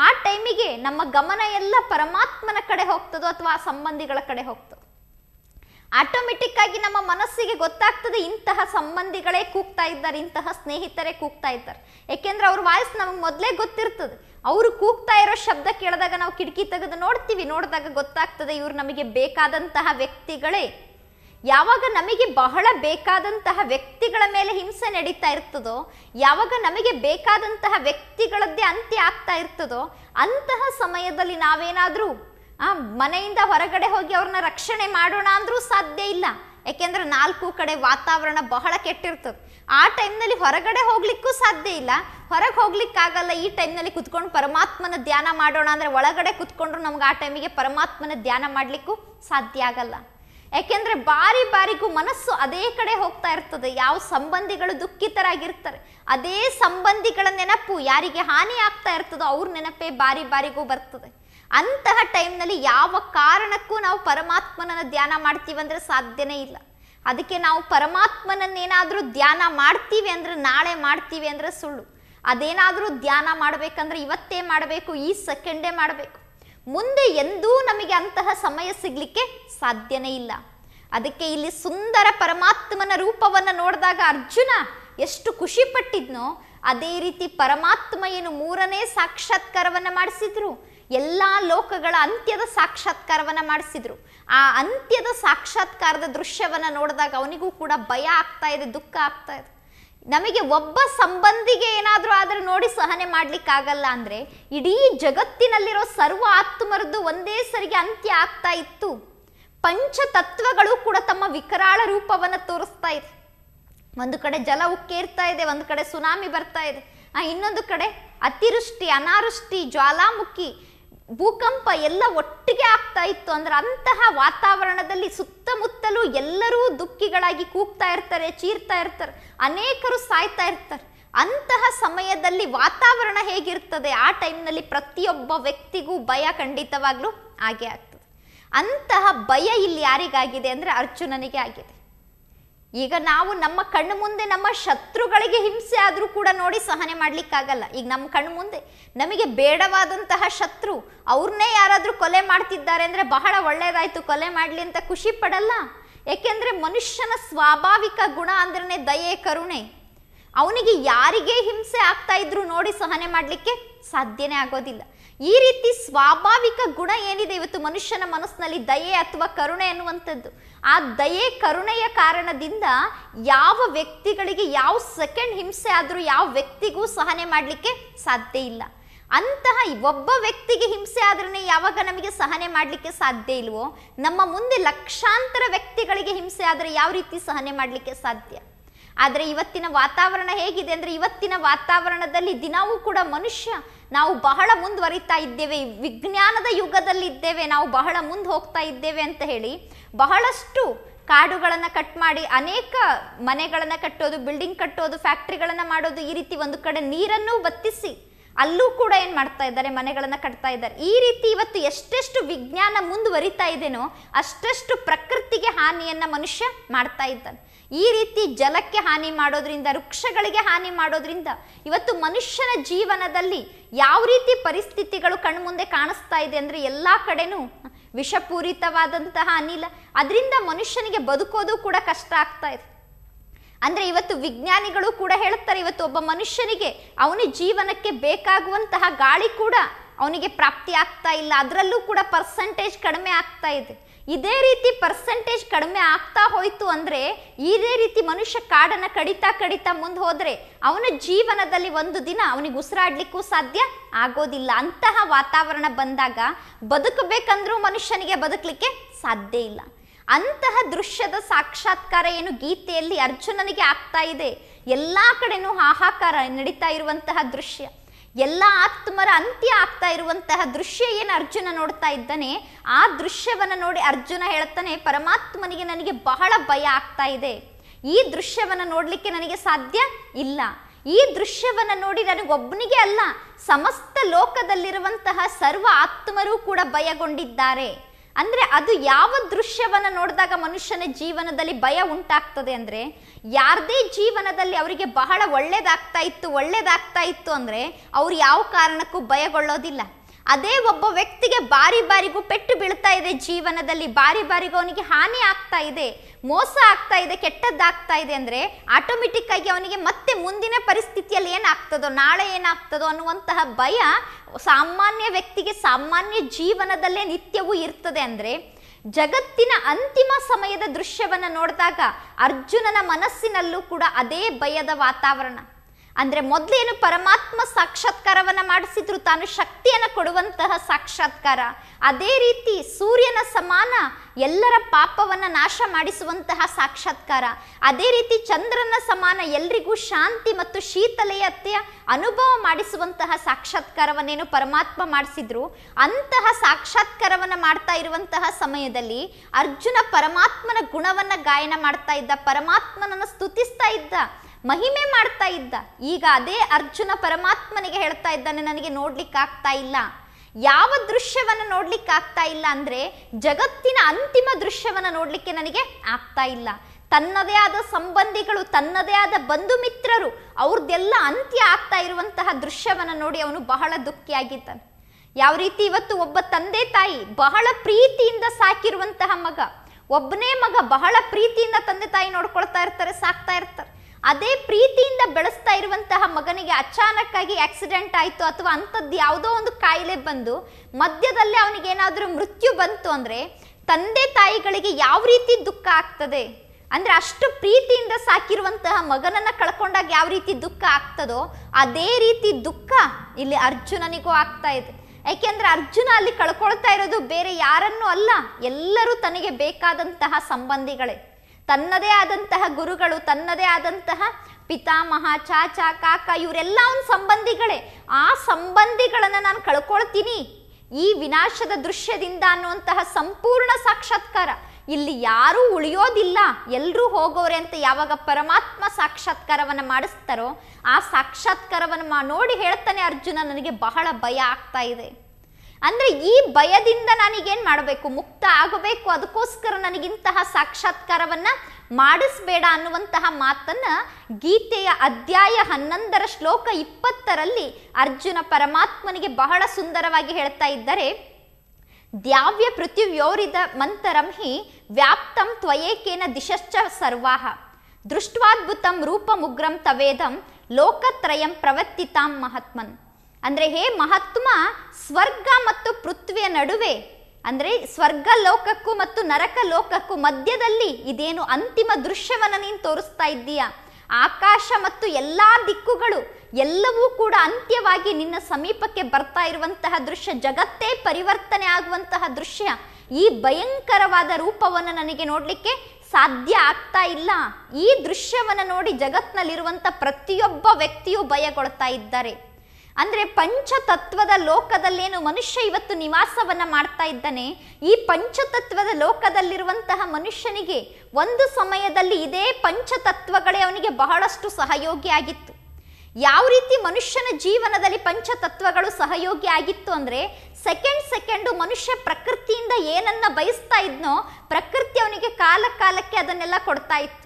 ಆ ಟೈಮಿಗೆ ನಮ್ಮ ಗಮನ ಎಲ್ಲ ಪರಮಾತ್ಮನ ಕಡೆ ಹೋಗ್ತದೋ ಅಥವಾ ಆ ಸಂಬಂಧಿಗಳ ಕಡೆ ಹೋಗ್ತದೋ ಆಟೋಮೆಟಿಕ್ ಆಗಿ ನಮ್ಮ ಮನಸ್ಸಿಗೆ ಗೊತ್ತಾಗ್ತದೆ ಇಂತಹ ಸಂಬಂಧಿಗಳೇ ಕೂಗ್ತಾ ಇದ್ದಾರೆ ಇಂತಹ ಸ್ನೇಹಿತರೇ ಕೂಗ್ತಾ ಇದ್ದಾರೆ ಯಾಕೆಂದ್ರೆ ಅವ್ರ ವಾಯ್ಸ್ ನಮಗೆ ಮೊದಲೇ ಗೊತ್ತಿರ್ತದೆ ಅವರು ಕೂಗ್ತಾ ಇರೋ ಶಬ್ದ ಕೇಳಿದಾಗ ನಾವು ಕಿಟಕಿ ತೆಗೆದು ನೋಡ್ತೀವಿ ನೋಡಿದಾಗ ಗೊತ್ತಾಗ್ತದೆ ಇವರು ನಮಗೆ ಬೇಕಾದಂತಹ ವ್ಯಕ್ತಿಗಳೇ ಯಾವಾಗ ನಮಗೆ ಬಹಳ ಬೇಕಾದಂತಹ ವ್ಯಕ್ತಿಗಳ ಮೇಲೆ ಹಿಂಸೆ ನಡೀತಾ ಇರ್ತದೋ ಯಾವಾಗ ನಮಗೆ ಬೇಕಾದಂತಹ ವ್ಯಕ್ತಿಗಳದ್ದೇ ಅಂತ್ಯ ಆಗ್ತಾ ಇರ್ತದೋ ಅಂತಹ ಸಮಯದಲ್ಲಿ ನಾವೇನಾದರೂ ಆ ಮನೆಯಿಂದ ಹೊರಗಡೆ ಹೋಗಿ ಅವ್ರನ್ನ ರಕ್ಷಣೆ ಮಾಡೋಣ ಅಂದ್ರೂ ಸಾಧ್ಯ ಇಲ್ಲ ಯಾಕೆಂದ್ರೆ ನಾಲ್ಕು ಕಡೆ ವಾತಾವರಣ ಬಹಳ ಕೆಟ್ಟಿರ್ತದೆ ಆ ಟೈಮ್ನಲ್ಲಿ ಹೊರಗಡೆ ಹೋಗ್ಲಿಕ್ಕೂ ಸಾಧ್ಯ ಇಲ್ಲ ಹೊರಗೆ ಹೋಗ್ಲಿಕ್ಕಾಗಲ್ಲ ಈ ಟೈಮ್ನಲ್ಲಿ ಕುತ್ಕೊಂಡು ಪರಮಾತ್ಮನ ಧ್ಯಾನ ಮಾಡೋಣ ಅಂದರೆ ಒಳಗಡೆ ಕುತ್ಕೊಂಡ್ರು ನಮ್ಗೆ ಆ ಟೈಮಿಗೆ ಪರಮಾತ್ಮನ ಧ್ಯಾನ ಮಾಡಲಿಕ್ಕೂ ಸಾಧ್ಯ ಆಗಲ್ಲ ಯಾಕೆಂದರೆ ಬಾರಿ ಬಾರಿಗೂ ಮನಸ್ಸು ಅದೇ ಕಡೆ ಹೋಗ್ತಾ ಇರ್ತದೆ ಯಾವ ಸಂಬಂಧಿಗಳು ದುಃಖಿತರಾಗಿರ್ತಾರೆ ಅದೇ ಸಂಬಂಧಿಗಳ ನೆನಪು ಯಾರಿಗೆ ಹಾನಿ ಆಗ್ತಾ ಇರ್ತದೋ ಅವ್ರ ನೆನಪೇ ಬಾರಿ ಬಾರಿಗೂ ಬರ್ತದೆ ಅಂತಹ ಟೈಮ್ನಲ್ಲಿ ಯಾವ ಕಾರಣಕ್ಕೂ ನಾವು ಪರಮಾತ್ಮನನ್ನು ಧ್ಯಾನ ಮಾಡ್ತೀವಂದ್ರೆ ಸಾಧ್ಯನೇ ಇಲ್ಲ ಅದಕ್ಕೆ ನಾವು ಪರಮಾತ್ಮನನ್ನೇನಾದರೂ ಧ್ಯಾನ ಮಾಡ್ತೀವಿ ಅಂದರೆ ನಾಳೆ ಮಾಡ್ತೀವಿ ಅಂದರೆ ಸುಳ್ಳು ಅದೇನಾದರೂ ಧ್ಯಾನ ಮಾಡಬೇಕಂದ್ರೆ ಇವತ್ತೇ ಮಾಡಬೇಕು ಈ ಸೆಕೆಂಡೇ ಮಾಡಬೇಕು ಮುಂದೆ ಎಂದೂ ನಮಗೆ ಅಂತಹ ಸಮಯ ಸಿಗಲಿಕ್ಕೆ ಸಾಧ್ಯನೇ ಇಲ್ಲ ಅದಕ್ಕೆ ಇಲ್ಲಿ ಸುಂದರ ಪರಮಾತ್ಮನ ರೂಪವನ್ನು ನೋಡಿದಾಗ ಅರ್ಜುನ ಎಷ್ಟು ಖುಷಿ ಪಟ್ಟಿದ್ನೋ ಅದೇ ರೀತಿ ಪರಮಾತ್ಮ ಏನು ಮೂರನೇ ಸಾಕ್ಷಾತ್ಕಾರವನ್ನು ಮಾಡಿಸಿದ್ರು ಎಲ್ಲ ಲೋಕಗಳ ಅಂತ್ಯದ ಸಾಕ್ಷಾತ್ಕಾರವನ್ನು ಮಾಡಿಸಿದ್ರು ಆ ಅಂತ್ಯದ ಸಾಕ್ಷಾತ್ಕಾರದ ದೃಶ್ಯವನ್ನು ನೋಡಿದಾಗ ಅವನಿಗೂ ಕೂಡ ಭಯ ಆಗ್ತಾ ಇದೆ ದುಃಖ ಆಗ್ತಾ ಇದೆ ನಮಗೆ ಒಬ್ಬ ಸಂಬಂಧಿಗೆ ಏನಾದರೂ ಆದರೆ ನೋಡಿ ಸಹನೆ ಮಾಡಲಿಕ್ಕಾಗಲ್ಲ ಅಂದರೆ ಇಡೀ ಜಗತ್ತಿನಲ್ಲಿರೋ ಸರ್ವ ಆತ್ಮರದ್ದು ಒಂದೇ ಸರಿಗೆ ಅಂತ್ಯ ಆಗ್ತಾ ಇತ್ತು ಪಂಚ ತತ್ವಗಳು ಕೂಡ ತಮ್ಮ ವಿಕರಾಳ ರೂಪವನ್ನು ತೋರಿಸ್ತಾ ಇದೆ ಒಂದು ಕಡೆ ಜಲ ಉಕ್ಕೇರ್ತಾ ಇದೆ ಒಂದು ಕಡೆ ಸುನಾಮಿ ಬರ್ತಾ ಇದೆ ಆ ಇನ್ನೊಂದು ಕಡೆ ಅತಿವೃಷ್ಟಿ ಅನಾವೃಷ್ಟಿ ಜ್ವಾಲಾಮುಖಿ ಭೂಕಂಪ ಎಲ್ಲ ಒಟ್ಟಿಗೆ ಆಗ್ತಾ ಇತ್ತು ಅಂದ್ರೆ ಅಂತಹ ವಾತಾವರಣದಲ್ಲಿ ಸುತ್ತಮುತ್ತಲೂ ಎಲ್ಲರೂ ದುಃಖಿಗಳಾಗಿ ಕೂಗ್ತಾ ಇರ್ತಾರೆ ಚೀರ್ತಾ ಇರ್ತಾರೆ ಅನೇಕರು ಸಾಯ್ತಾ ಇರ್ತಾರೆ ಅಂತಹ ಸಮಯದಲ್ಲಿ ವಾತಾವರಣ ಹೇಗಿರ್ತದೆ ಆ ಟೈಮ್ನಲ್ಲಿ ಪ್ರತಿಯೊಬ್ಬ ವ್ಯಕ್ತಿಗೂ ಭಯ ಖಂಡಿತವಾಗ್ಲೂ ಆಗೇ ಆಗ್ತದೆ ಅಂತಹ ಭಯ ಇಲ್ಲಿ ಯಾರಿಗಾಗಿದೆ ಅಂದ್ರೆ ಅರ್ಜುನನಿಗೆ ಆಗಿದೆ ಈಗ ನಾವು ನಮ್ಮ ಕಣ್ಣು ಮುಂದೆ ನಮ್ಮ ಶತ್ರುಗಳಿಗೆ ಹಿಂಸೆ ಆದರೂ ಕೂಡ ನೋಡಿ ಸಹನೆ ಮಾಡಲಿಕ್ಕಾಗಲ್ಲ ಈಗ ನಮ್ಮ ಕಣ್ಣು ಮುಂದೆ ನಮಗೆ ಬೇಡವಾದಂತಹ ಶತ್ರು ಅವ್ರನ್ನೇ ಯಾರಾದರೂ ಕೊಲೆ ಮಾಡ್ತಿದ್ದಾರೆ ಅಂದರೆ ಬಹಳ ಒಳ್ಳೆಯದಾಯಿತು ಕೊಲೆ ಮಾಡಲಿ ಅಂತ ಖುಷಿ ಪಡಲ್ಲ ಏಕೆಂದರೆ ಮನುಷ್ಯನ ಸ್ವಾಭಾವಿಕ ಗುಣ ಅಂದ್ರೆ ದಯೆ ಕರುಣೆ ಅವನಿಗೆ ಯಾರಿಗೆ ಹಿಂಸೆ ಆಗ್ತಾ ಇದ್ರು ನೋಡಿ ಸಹನೆ ಮಾಡಲಿಕ್ಕೆ ಸಾಧ್ಯನೇ ಆಗೋದಿಲ್ಲ ಈ ರೀತಿ ಸ್ವಾಭಾವಿಕ ಗುಣ ಏನಿದೆ ಇವತ್ತು ಮನುಷ್ಯನ ಮನಸ್ಸಿನಲ್ಲಿ ದಯೆ ಅಥವಾ ಕರುಣೆ ಅನ್ನುವಂಥದ್ದು ಆ ದಯೆ ಕರುಣೆಯ ಕಾರಣದಿಂದ ಯಾವ ವ್ಯಕ್ತಿಗಳಿಗೆ ಯಾವ ಸೆಕೆಂಡ್ ಹಿಂಸೆ ಆದರೂ ಯಾವ ವ್ಯಕ್ತಿಗೂ ಸಹನೆ ಮಾಡಲಿಕ್ಕೆ ಸಾಧ್ಯ ಇಲ್ಲ ಅಂತಹ ಒಬ್ಬ ವ್ಯಕ್ತಿಗೆ ಹಿಂಸೆ ಆದ್ರೆ ಯಾವಾಗ ನಮಗೆ ಸಹನೆ ಮಾಡಲಿಕ್ಕೆ ಸಾಧ್ಯ ಇಲ್ವೋ ನಮ್ಮ ಮುಂದೆ ಲಕ್ಷಾಂತರ ವ್ಯಕ್ತಿಗಳಿಗೆ ಹಿಂಸೆ ಆದರೆ ಯಾವ ರೀತಿ ಸಹನೆ ಮಾಡಲಿಕ್ಕೆ ಸಾಧ್ಯ ಆದರೆ ಇವತ್ತಿನ ವಾತಾವರಣ ಹೇಗಿದೆ ಅಂದರೆ ಇವತ್ತಿನ ವಾತಾವರಣದಲ್ಲಿ ದಿನವೂ ಕೂಡ ಮನುಷ್ಯ ನಾವು ಬಹಳ ಮುಂದುವರಿತಾ ಇದ್ದೇವೆ ವಿಜ್ಞಾನದ ಯುಗದಲ್ಲಿದ್ದೇವೆ ನಾವು ಬಹಳ ಮುಂದೆ ಹೋಗ್ತಾ ಇದ್ದೇವೆ ಅಂತ ಹೇಳಿ ಬಹಳಷ್ಟು ಕಾಡುಗಳನ್ನು ಕಟ್ ಮಾಡಿ ಅನೇಕ ಮನೆಗಳನ್ನು ಕಟ್ಟೋದು ಬಿಲ್ಡಿಂಗ್ ಕಟ್ಟೋದು ಫ್ಯಾಕ್ಟ್ರಿಗಳನ್ನು ಮಾಡೋದು ಈ ರೀತಿ ಒಂದು ಕಡೆ ನೀರನ್ನು ಬತ್ತಿಸಿ ಅಲ್ಲೂ ಕೂಡ ಏನು ಮಾಡ್ತಾ ಇದ್ದಾರೆ ಮನೆಗಳನ್ನು ಕಟ್ತಾ ಇದ್ದಾರೆ ಈ ರೀತಿ ಇವತ್ತು ಎಷ್ಟೆಷ್ಟು ವಿಜ್ಞಾನ ಮುಂದುವರಿತಾ ಇದೇನೋ ಅಷ್ಟೆಷ್ಟು ಪ್ರಕೃತಿಗೆ ಹಾನಿಯನ್ನು ಮನುಷ್ಯ ಮಾಡ್ತಾ ಇದ್ದಾನೆ ಈ ರೀತಿ ಜಲಕ್ಕೆ ಹಾನಿ ಮಾಡೋದ್ರಿಂದ ವೃಕ್ಷಗಳಿಗೆ ಹಾನಿ ಮಾಡೋದ್ರಿಂದ ಇವತ್ತು ಮನುಷ್ಯನ ಜೀವನದಲ್ಲಿ ಯಾವ ರೀತಿ ಪರಿಸ್ಥಿತಿಗಳು ಕಣ್ಮುಂದೆ ಕಾಣಿಸ್ತಾ ಇದೆ ಅಂದರೆ ಎಲ್ಲ ಕಡೆನೂ ವಿಷಪೂರಿತವಾದಂತಹ ಅನಿಲ ಅದರಿಂದ ಮನುಷ್ಯನಿಗೆ ಬದುಕೋದು ಕೂಡ ಕಷ್ಟ ಆಗ್ತಾ ಇದೆ ಅಂದರೆ ಇವತ್ತು ವಿಜ್ಞಾನಿಗಳು ಕೂಡ ಹೇಳ್ತಾರೆ ಇವತ್ತು ಒಬ್ಬ ಮನುಷ್ಯನಿಗೆ ಅವನ ಜೀವನಕ್ಕೆ ಬೇಕಾಗುವಂತಹ ಗಾಳಿ ಕೂಡ ಅವನಿಗೆ ಪ್ರಾಪ್ತಿ ಆಗ್ತಾ ಇಲ್ಲ ಅದರಲ್ಲೂ ಕೂಡ ಪರ್ಸೆಂಟೇಜ್ ಕಡಿಮೆ ಆಗ್ತಾ ಇದೆ ಇದೇ ರೀತಿ ಪರ್ಸೆಂಟೇಜ್ ಕಡಿಮೆ ಆಗ್ತಾ ಹೋಯಿತು ಅಂದ್ರೆ ಇದೇ ರೀತಿ ಮನುಷ್ಯ ಕಾಡನ್ನ ಕಡಿತಾ ಕಡಿತಾ ಮುಂದೆ ಹೋದ್ರೆ ಅವನ ಜೀವನದಲ್ಲಿ ಒಂದು ದಿನ ಅವನಿಗೆ ಉಸಿರಾಡ್ಲಿಕ್ಕೂ ಸಾಧ್ಯ ಆಗೋದಿಲ್ಲ ಅಂತಹ ವಾತಾವರಣ ಬಂದಾಗ ಬದುಕಬೇಕಂದ್ರೂ ಮನುಷ್ಯನಿಗೆ ಬದುಕಲಿಕ್ಕೆ ಸಾಧ್ಯ ಇಲ್ಲ ಅಂತಹ ದೃಶ್ಯದ ಸಾಕ್ಷಾತ್ಕಾರ ಏನು ಗೀತೆಯಲ್ಲಿ ಅರ್ಜುನನಿಗೆ ಆಗ್ತಾ ಇದೆ ಎಲ್ಲಾ ಕಡೆನೂ ಹಾಹಾಕಾರ ನಡೀತಾ ಇರುವಂತಹ ದೃಶ್ಯ ಎಲ್ಲ ಆತ್ಮರ ಅಂತ್ಯ ಆಗ್ತಾ ಇರುವಂತಹ ದೃಶ್ಯ ಏನು ಅರ್ಜುನ ನೋಡ್ತಾ ಇದ್ದಾನೆ ಆ ದೃಶ್ಯವನ್ನು ನೋಡಿ ಅರ್ಜುನ ಹೇಳ್ತಾನೆ ಪರಮಾತ್ಮನಿಗೆ ನನಗೆ ಬಹಳ ಭಯ ಆಗ್ತಾ ಇದೆ ಈ ದೃಶ್ಯವನ್ನು ನೋಡಲಿಕ್ಕೆ ನನಗೆ ಸಾಧ್ಯ ಇಲ್ಲ ಈ ದೃಶ್ಯವನ್ನು ನೋಡಿ ನನಗೊಬ್ಬನಿಗೆ ಅಲ್ಲ ಸಮಸ್ತ ಲೋಕದಲ್ಲಿರುವಂತಹ ಸರ್ವ ಆತ್ಮರೂ ಕೂಡ ಭಯಗೊಂಡಿದ್ದಾರೆ ಅಂದರೆ ಅದು ಯಾವ ದೃಶ್ಯವನ್ನು ನೋಡಿದಾಗ ಮನುಷ್ಯನ ಜೀವನದಲ್ಲಿ ಭಯ ಉಂಟಾಗ್ತದೆ ಅಂದರೆ ಯಾರದೇ ಜೀವನದಲ್ಲಿ ಅವರಿಗೆ ಬಹಳ ಒಳ್ಳೇದಾಗ್ತಾ ಇತ್ತು ಒಳ್ಳೇದಾಗ್ತಾ ಇತ್ತು ಅಂದರೆ ಅವ್ರು ಯಾವ ಕಾರಣಕ್ಕೂ ಭಯಗೊಳ್ಳೋದಿಲ್ಲ ಅದೇ ಒಬ್ಬ ವ್ಯಕ್ತಿಗೆ ಬಾರಿ ಬಾರಿಗೂ ಪೆಟ್ಟು ಬೀಳ್ತಾ ಇದೆ ಜೀವನದಲ್ಲಿ ಬಾರಿ ಬಾರಿಗೂ ಅವನಿಗೆ ಹಾನಿ ಆಗ್ತಾ ಇದೆ ಮೋಸ ಆಗ್ತಾ ಇದೆ ಕೆಟ್ಟದ್ದಾಗ್ತಾ ಇದೆ ಅಂದರೆ ಆಟೋಮೆಟಿಕ್ ಆಗಿ ಅವನಿಗೆ ಮತ್ತೆ ಮುಂದಿನ ಪರಿಸ್ಥಿತಿಯಲ್ಲಿ ಏನಾಗ್ತದೋ ನಾಳೆ ಏನಾಗ್ತದೋ ಅನ್ನುವಂತಹ ಭಯ ಸಾಮಾನ್ಯ ವ್ಯಕ್ತಿಗೆ ಸಾಮಾನ್ಯ ಜೀವನದಲ್ಲೇ ನಿತ್ಯವೂ ಇರ್ತದೆ ಅಂದರೆ ಜಗತ್ತಿನ ಅಂತಿಮ ಸಮಯದ ದೃಶ್ಯವನ್ನು ನೋಡಿದಾಗ ಅರ್ಜುನನ ಮನಸ್ಸಿನಲ್ಲೂ ಕೂಡ ಅದೇ ಭಯದ ವಾತಾವರಣ ಅಂದರೆ ಮೊದಲೇನು ಪರಮಾತ್ಮ ಸಾಕ್ಷಾತ್ಕಾರವನ್ನು ಮಾಡಿಸಿದ್ರು ತಾನು ಶಕ್ತಿಯನ್ನು ಕೊಡುವಂತಹ ಸಾಕ್ಷಾತ್ಕಾರ ಅದೇ ರೀತಿ ಸೂರ್ಯನ ಸಮಾನ ಎಲ್ಲರ ಪಾಪವನ್ನು ನಾಶ ಮಾಡಿಸುವಂತಹ ಸಾಕ್ಷಾತ್ಕಾರ ಅದೇ ರೀತಿ ಚಂದ್ರನ ಸಮಾನ ಎಲ್ರಿಗೂ ಶಾಂತಿ ಮತ್ತು ಶೀತಲಯತೆಯ ಅನುಭವ ಮಾಡಿಸುವಂತಹ ಸಾಕ್ಷಾತ್ಕಾರವನ್ನೇನು ಪರಮಾತ್ಮ ಮಾಡಿಸಿದ್ರು ಅಂತಹ ಸಾಕ್ಷಾತ್ಕಾರವನ್ನು ಮಾಡ್ತಾ ಇರುವಂತಹ ಸಮಯದಲ್ಲಿ ಅರ್ಜುನ ಪರಮಾತ್ಮನ ಗುಣವನ್ನು ಗಾಯನ ಮಾಡ್ತಾ ಇದ್ದ ಪರಮಾತ್ಮನನ್ನು ಸ್ತುತಿಸ್ತಾ ಇದ್ದ ಮಹಿಮೆ ಮಾಡ್ತಾ ಇದ್ದ ಈಗ ಅದೇ ಅರ್ಜುನ ಪರಮಾತ್ಮನಿಗೆ ಹೇಳ್ತಾ ಇದ್ದಾನೆ ನನಗೆ ನೋಡ್ಲಿಕ್ಕೆ ಆಗ್ತಾ ಇಲ್ಲ ಯಾವ ದೃಶ್ಯವನ್ನು ಆಗ್ತಾ ಇಲ್ಲ ಅಂದ್ರೆ ಜಗತ್ತಿನ ಅಂತಿಮ ದೃಶ್ಯವನ್ನು ನೋಡಲಿಕ್ಕೆ ನನಗೆ ಆಗ್ತಾ ಇಲ್ಲ ತನ್ನದೇ ಆದ ಸಂಬಂಧಿಗಳು ತನ್ನದೇ ಆದ ಬಂಧು ಮಿತ್ರರು ಅವ್ರದ್ದೆಲ್ಲ ಅಂತ್ಯ ಆಗ್ತಾ ಇರುವಂತಹ ದೃಶ್ಯವನ್ನು ನೋಡಿ ಅವನು ಬಹಳ ದುಃಖಿಯಾಗಿದ್ದಾನೆ ಯಾವ ರೀತಿ ಇವತ್ತು ಒಬ್ಬ ತಂದೆ ತಾಯಿ ಬಹಳ ಪ್ರೀತಿಯಿಂದ ಸಾಕಿರುವಂತಹ ಮಗ ಒಬ್ಬನೇ ಮಗ ಬಹಳ ಪ್ರೀತಿಯಿಂದ ತಂದೆ ತಾಯಿ ನೋಡ್ಕೊಳ್ತಾ ಇರ್ತಾರೆ ಸಾಕ್ತಾ ಇರ್ತಾರೆ ಅದೇ ಪ್ರೀತಿಯಿಂದ ಬೆಳೆಸ್ತಾ ಇರುವಂತಹ ಮಗನಿಗೆ ಅಚಾನಕ್ಕಾಗಿ ಆಕ್ಸಿಡೆಂಟ್ ಆಯಿತು ಅಥವಾ ಅಂಥದ್ದು ಯಾವುದೋ ಒಂದು ಕಾಯಿಲೆ ಬಂದು ಮಧ್ಯದಲ್ಲೇ ಅವನಿಗೇನಾದರೂ ಮೃತ್ಯು ಬಂತು ಅಂದರೆ ತಂದೆ ತಾಯಿಗಳಿಗೆ ಯಾವ ರೀತಿ ದುಃಖ ಆಗ್ತದೆ ಅಂದರೆ ಅಷ್ಟು ಪ್ರೀತಿಯಿಂದ ಸಾಕಿರುವಂತಹ ಮಗನನ್ನು ಕಳ್ಕೊಂಡಾಗ ಯಾವ ರೀತಿ ದುಃಖ ಆಗ್ತದೋ ಅದೇ ರೀತಿ ದುಃಖ ಇಲ್ಲಿ ಅರ್ಜುನನಿಗೂ ಆಗ್ತಾ ಇದೆ ಯಾಕೆಂದ್ರೆ ಅರ್ಜುನ ಅಲ್ಲಿ ಕಳ್ಕೊಳ್ತಾ ಇರೋದು ಬೇರೆ ಯಾರನ್ನೂ ಅಲ್ಲ ಎಲ್ಲರೂ ತನಗೆ ಬೇಕಾದಂತಹ ಸಂಬಂಧಿಗಳೇ ತನ್ನದೇ ಆದಂತಹ ಗುರುಗಳು ತನ್ನದೇ ಆದಂತಹ ಪಿತಾಮಹ ಚಾಚಾ ಕಾಕ ಇವರೆಲ್ಲ ಅವನ ಸಂಬಂಧಿಗಳೇ ಆ ಸಂಬಂಧಿಗಳನ್ನು ನಾನು ಕಳ್ಕೊಳ್ತೀನಿ ಈ ವಿನಾಶದ ದೃಶ್ಯದಿಂದ ಅನ್ನುವಂತಹ ಸಂಪೂರ್ಣ ಸಾಕ್ಷಾತ್ಕಾರ ಇಲ್ಲಿ ಯಾರೂ ಉಳಿಯೋದಿಲ್ಲ ಎಲ್ಲರೂ ಹೋಗೋರೆ ಅಂತ ಯಾವಾಗ ಪರಮಾತ್ಮ ಸಾಕ್ಷಾತ್ಕಾರವನ್ನು ಮಾಡಿಸ್ತಾರೋ ಆ ಸಾಕ್ಷಾತ್ಕಾರವನ್ನು ನೋಡಿ ಹೇಳ್ತಾನೆ ಅರ್ಜುನ ನನಗೆ ಬಹಳ ಭಯ ಆಗ್ತಾ ಇದೆ ಅಂದ್ರೆ ಈ ಭಯದಿಂದ ನಾನೀಗೇನು ಮಾಡಬೇಕು ಮುಕ್ತ ಆಗಬೇಕು ಅದಕ್ಕೋಸ್ಕರ ನನಗಿಂತಹ ಸಾಕ್ಷಾತ್ಕಾರವನ್ನ ಮಾಡಿಸ್ಬೇಡ ಅನ್ನುವಂತಹ ಮಾತನ್ನ ಗೀತೆಯ ಅಧ್ಯಾಯ ಹನ್ನೊಂದರ ಶ್ಲೋಕ ಇಪ್ಪತ್ತರಲ್ಲಿ ಅರ್ಜುನ ಪರಮಾತ್ಮನಿಗೆ ಬಹಳ ಸುಂದರವಾಗಿ ಹೇಳ್ತಾ ಇದ್ದಾರೆ ದ್ಯಾವ್ಯ ಪೃಥ್ವಿಯೋರಿದ ಮಂತರಂ ಹಿ ವ್ಯಾಪ್ತಂ ತ್ವಯೇಕೇನ ದಿಶಶ್ಚ ಸರ್ವಾಹ ದೃಷ್ಟ್ವಾದ್ಭುತಂ ರೂಪಮುಗ್ರಂ ತವೇದಂ ಲೋಕತ್ರಯಂ ಪ್ರವರ್ತಿತಾಂ ಮಹಾತ್ಮನ್ ಅಂದರೆ ಹೇ ಮಹಾತ್ಮ ಸ್ವರ್ಗ ಮತ್ತು ಪೃಥ್ವಿಯ ನಡುವೆ ಅಂದರೆ ಸ್ವರ್ಗ ಲೋಕಕ್ಕೂ ಮತ್ತು ನರಕ ಲೋಕಕ್ಕೂ ಮಧ್ಯದಲ್ಲಿ ಇದೇನು ಅಂತಿಮ ದೃಶ್ಯವನ್ನು ನೀನು ತೋರಿಸ್ತಾ ಇದ್ದೀಯಾ ಆಕಾಶ ಮತ್ತು ಎಲ್ಲ ದಿಕ್ಕುಗಳು ಎಲ್ಲವೂ ಕೂಡ ಅಂತ್ಯವಾಗಿ ನಿನ್ನ ಸಮೀಪಕ್ಕೆ ಬರ್ತಾ ಇರುವಂತಹ ದೃಶ್ಯ ಜಗತ್ತೇ ಪರಿವರ್ತನೆ ಆಗುವಂತಹ ದೃಶ್ಯ ಈ ಭಯಂಕರವಾದ ರೂಪವನ್ನು ನನಗೆ ನೋಡಲಿಕ್ಕೆ ಸಾಧ್ಯ ಆಗ್ತಾ ಇಲ್ಲ ಈ ದೃಶ್ಯವನ್ನು ನೋಡಿ ಜಗತ್ನಲ್ಲಿರುವಂಥ ಪ್ರತಿಯೊಬ್ಬ ವ್ಯಕ್ತಿಯೂ ಭಯಗೊಳ್ತಾ ಇದ್ದಾರೆ ಅಂದರೆ ಪಂಚತತ್ವದ ಲೋಕದಲ್ಲೇನು ಮನುಷ್ಯ ಇವತ್ತು ನಿವಾಸವನ್ನು ಮಾಡ್ತಾ ಇದ್ದಾನೆ ಈ ಪಂಚತತ್ವದ ಲೋಕದಲ್ಲಿರುವಂತಹ ಮನುಷ್ಯನಿಗೆ ಒಂದು ಸಮಯದಲ್ಲಿ ಇದೇ ಪಂಚತತ್ವಗಳೇ ಅವನಿಗೆ ಬಹಳಷ್ಟು ಸಹಯೋಗಿ ಆಗಿತ್ತು ಯಾವ ರೀತಿ ಮನುಷ್ಯನ ಜೀವನದಲ್ಲಿ ಪಂಚತತ್ವಗಳು ಸಹಯೋಗಿ ಆಗಿತ್ತು ಅಂದರೆ ಸೆಕೆಂಡ್ ಸೆಕೆಂಡು ಮನುಷ್ಯ ಪ್ರಕೃತಿಯಿಂದ ಏನನ್ನ ಬಯಸ್ತಾ ಇದ್ನೋ ಪ್ರಕೃತಿ ಅವನಿಗೆ ಕಾಲ ಕಾಲಕ್ಕೆ ಅದನ್ನೆಲ್ಲ ಕೊಡ್ತಾ ಇತ್ತು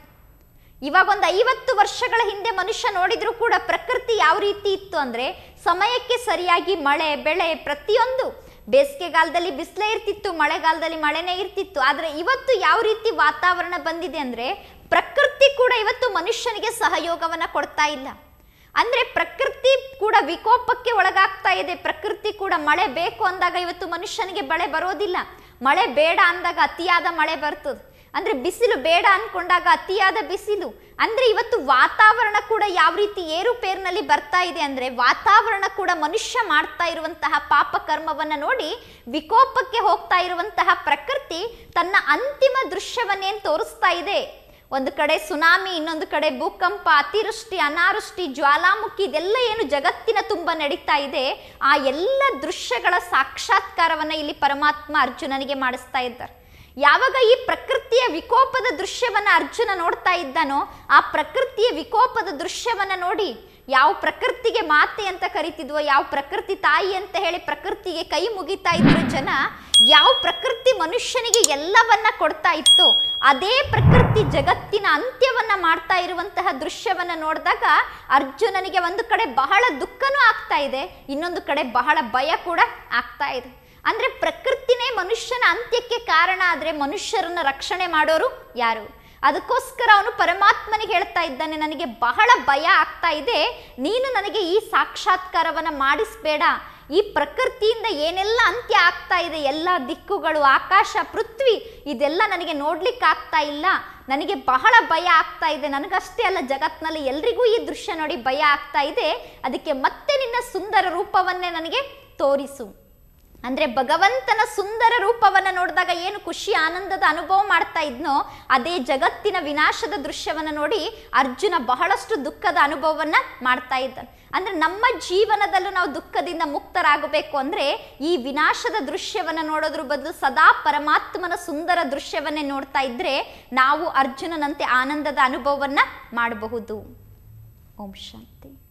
ಇವಾಗ ಒಂದು ಐವತ್ತು ವರ್ಷಗಳ ಹಿಂದೆ ಮನುಷ್ಯ ನೋಡಿದ್ರೂ ಕೂಡ ಪ್ರಕೃತಿ ಯಾವ ರೀತಿ ಇತ್ತು ಅಂದ್ರೆ ಸಮಯಕ್ಕೆ ಸರಿಯಾಗಿ ಮಳೆ ಬೆಳೆ ಪ್ರತಿಯೊಂದು ಬೇಸಿಗೆಗಾಲದಲ್ಲಿ ಬಿಸಿಲೇ ಇರ್ತಿತ್ತು ಮಳೆಗಾಲದಲ್ಲಿ ಮಳೆನೇ ಇರ್ತಿತ್ತು ಆದರೆ ಇವತ್ತು ಯಾವ ರೀತಿ ವಾತಾವರಣ ಬಂದಿದೆ ಅಂದ್ರೆ ಪ್ರಕೃತಿ ಕೂಡ ಇವತ್ತು ಮನುಷ್ಯನಿಗೆ ಸಹಯೋಗವನ್ನ ಕೊಡ್ತಾ ಇಲ್ಲ ಅಂದರೆ ಪ್ರಕೃತಿ ಕೂಡ ವಿಕೋಪಕ್ಕೆ ಒಳಗಾಗ್ತಾ ಇದೆ ಪ್ರಕೃತಿ ಕೂಡ ಮಳೆ ಬೇಕು ಅಂದಾಗ ಇವತ್ತು ಮನುಷ್ಯನಿಗೆ ಮಳೆ ಬರೋದಿಲ್ಲ ಮಳೆ ಬೇಡ ಅಂದಾಗ ಅತಿಯಾದ ಮಳೆ ಬರ್ತದೆ ಅಂದ್ರೆ ಬಿಸಿಲು ಬೇಡ ಅನ್ಕೊಂಡಾಗ ಅತಿಯಾದ ಬಿಸಿಲು ಅಂದ್ರೆ ಇವತ್ತು ವಾತಾವರಣ ಕೂಡ ಯಾವ ರೀತಿ ಏರುಪೇರಿನಲ್ಲಿ ಬರ್ತಾ ಇದೆ ಅಂದ್ರೆ ವಾತಾವರಣ ಕೂಡ ಮನುಷ್ಯ ಮಾಡ್ತಾ ಇರುವಂತಹ ಪಾಪ ಕರ್ಮವನ್ನ ನೋಡಿ ವಿಕೋಪಕ್ಕೆ ಹೋಗ್ತಾ ಇರುವಂತಹ ಪ್ರಕೃತಿ ತನ್ನ ಅಂತಿಮ ದೃಶ್ಯವನ್ನೇನು ತೋರಿಸ್ತಾ ಇದೆ ಒಂದು ಕಡೆ ಸುನಾಮಿ ಇನ್ನೊಂದು ಕಡೆ ಭೂಕಂಪ ಅತಿವೃಷ್ಟಿ ಅನಾವೃಷ್ಟಿ ಜ್ವಾಲಾಮುಖಿ ಇದೆಲ್ಲ ಏನು ಜಗತ್ತಿನ ತುಂಬ ನಡೀತಾ ಇದೆ ಆ ಎಲ್ಲ ದೃಶ್ಯಗಳ ಸಾಕ್ಷಾತ್ಕಾರವನ್ನು ಇಲ್ಲಿ ಪರಮಾತ್ಮ ಅರ್ಜುನನಿಗೆ ಮಾಡಿಸ್ತಾ ಇದ್ದಾರೆ ಯಾವಾಗ ಈ ಪ್ರಕೃತಿಯ ವಿಕೋಪದ ದೃಶ್ಯವನ್ನು ಅರ್ಜುನ ನೋಡ್ತಾ ಇದ್ದಾನೋ ಆ ಪ್ರಕೃತಿಯ ವಿಕೋಪದ ದೃಶ್ಯವನ್ನು ನೋಡಿ ಯಾವ ಪ್ರಕೃತಿಗೆ ಮಾತೆ ಅಂತ ಕರಿತಿದ್ವೋ ಯಾವ ಪ್ರಕೃತಿ ತಾಯಿ ಅಂತ ಹೇಳಿ ಪ್ರಕೃತಿಗೆ ಕೈ ಮುಗಿತಾ ಇದ್ರು ಜನ ಯಾವ ಪ್ರಕೃತಿ ಮನುಷ್ಯನಿಗೆ ಎಲ್ಲವನ್ನ ಕೊಡ್ತಾ ಇತ್ತು ಅದೇ ಪ್ರಕೃತಿ ಜಗತ್ತಿನ ಅಂತ್ಯವನ್ನ ಮಾಡ್ತಾ ಇರುವಂತಹ ದೃಶ್ಯವನ್ನ ನೋಡಿದಾಗ ಅರ್ಜುನನಿಗೆ ಒಂದು ಕಡೆ ಬಹಳ ದುಃಖನೂ ಆಗ್ತಾ ಇದೆ ಇನ್ನೊಂದು ಕಡೆ ಬಹಳ ಭಯ ಕೂಡ ಆಗ್ತಾ ಇದೆ ಅಂದರೆ ಪ್ರಕೃತಿನೇ ಮನುಷ್ಯನ ಅಂತ್ಯಕ್ಕೆ ಕಾರಣ ಆದರೆ ಮನುಷ್ಯರನ್ನು ರಕ್ಷಣೆ ಮಾಡೋರು ಯಾರು ಅದಕ್ಕೋಸ್ಕರ ಅವನು ಪರಮಾತ್ಮನಿಗೆ ಹೇಳ್ತಾ ಇದ್ದಾನೆ ನನಗೆ ಬಹಳ ಭಯ ಆಗ್ತಾ ಇದೆ ನೀನು ನನಗೆ ಈ ಸಾಕ್ಷಾತ್ಕಾರವನ್ನು ಮಾಡಿಸ್ಬೇಡ ಈ ಪ್ರಕೃತಿಯಿಂದ ಏನೆಲ್ಲ ಅಂತ್ಯ ಆಗ್ತಾ ಇದೆ ಎಲ್ಲ ದಿಕ್ಕುಗಳು ಆಕಾಶ ಪೃಥ್ವಿ ಇದೆಲ್ಲ ನನಗೆ ಆಗ್ತಾ ಇಲ್ಲ ನನಗೆ ಬಹಳ ಭಯ ಆಗ್ತಾ ಇದೆ ನನಗಷ್ಟೇ ಅಲ್ಲ ಜಗತ್ನಲ್ಲಿ ಎಲ್ರಿಗೂ ಈ ದೃಶ್ಯ ನೋಡಿ ಭಯ ಆಗ್ತಾ ಇದೆ ಅದಕ್ಕೆ ಮತ್ತೆ ನಿನ್ನ ಸುಂದರ ರೂಪವನ್ನೇ ನನಗೆ ತೋರಿಸು ಅಂದರೆ ಭಗವಂತನ ಸುಂದರ ರೂಪವನ್ನು ನೋಡಿದಾಗ ಏನು ಖುಷಿ ಆನಂದದ ಅನುಭವ ಮಾಡ್ತಾ ಇದ್ನೋ ಅದೇ ಜಗತ್ತಿನ ವಿನಾಶದ ದೃಶ್ಯವನ್ನು ನೋಡಿ ಅರ್ಜುನ ಬಹಳಷ್ಟು ದುಃಖದ ಅನುಭವವನ್ನು ಮಾಡ್ತಾ ಇದ್ದ ಅಂದರೆ ನಮ್ಮ ಜೀವನದಲ್ಲೂ ನಾವು ದುಃಖದಿಂದ ಮುಕ್ತರಾಗಬೇಕು ಅಂದರೆ ಈ ವಿನಾಶದ ದೃಶ್ಯವನ್ನು ನೋಡೋದ್ರ ಬದಲು ಸದಾ ಪರಮಾತ್ಮನ ಸುಂದರ ದೃಶ್ಯವನ್ನೇ ನೋಡ್ತಾ ಇದ್ದರೆ ನಾವು ಅರ್ಜುನನಂತೆ ಆನಂದದ ಅನುಭವವನ್ನು ಮಾಡಬಹುದು ಓಂ ಶಾಂತಿ